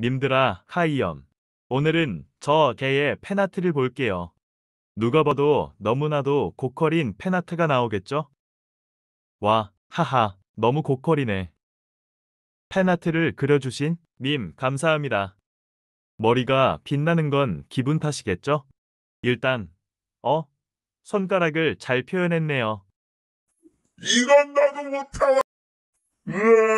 님들아 하이염. 오늘은 저 개의 페나트를 볼게요. 누가 봐도 너무나도 고퀄인 페나트가 나오겠죠? 와, 하하, 너무 고퀄이네. 페나트를 그려주신 님 감사합니다. 머리가 빛나는 건 기분 탓이겠죠? 일단, 어? 손가락을 잘 표현했네요. 이건 나도 못하와.